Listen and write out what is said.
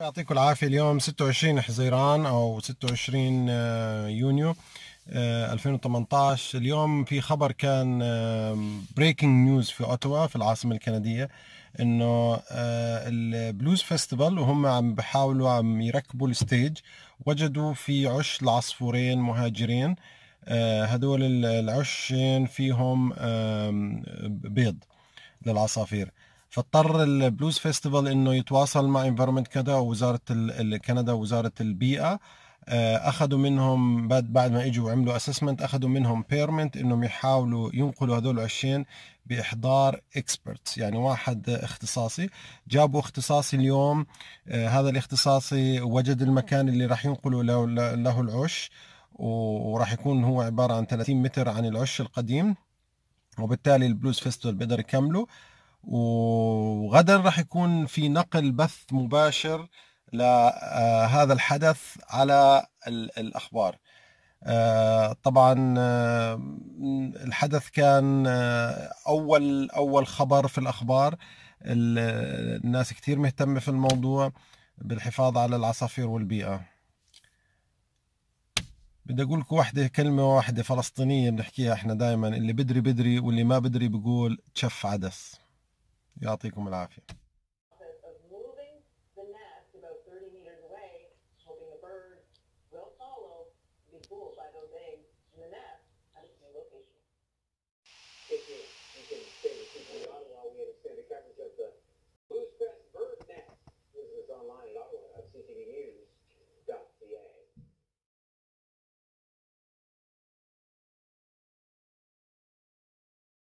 يعطيكم العافية اليوم 26 حزيران أو 26 آه، يونيو 2018 آه، اليوم في خبر كان بريكنج آه، نيوز في أوتوا في العاصمة الكندية انه البلوز فيستيفال وهم عم بحاولوا عم يركبوا الستيج وجدوا في عش لعصفورين مهاجرين هدول العشين فيهم بيض للعصافير فاضطر البلوز فيستيفال انه يتواصل مع انفيرمنت كندا ووزاره كندا ووزاره البيئه آه، اخذوا منهم بعد بعد ما اجوا وعملوا اسسمنت اخذوا منهم بيرمنت انهم يحاولوا ينقلوا هذول العشين باحضار اكسبرتس يعني واحد اختصاصي جابوا اختصاصي اليوم آه، هذا الاختصاصي وجد المكان اللي راح ينقلوا له, له العش وراح يكون هو عباره عن 30 متر عن العش القديم وبالتالي البلوز فيستول بيقدر يكمله وغدا راح يكون في نقل بث مباشر لهذا آه، الحدث على الأخبار آه، طبعا آه، الحدث كان أول أول خبر في الأخبار الناس كثير مهتمة في الموضوع بالحفاظ على العصافير والبيئة بدي اقول لكم واحده كلمه واحده فلسطينيه بنحكيها احنا دائما اللي بدري بدري واللي ما بدري بقول تشف عدس يعطيكم العافيه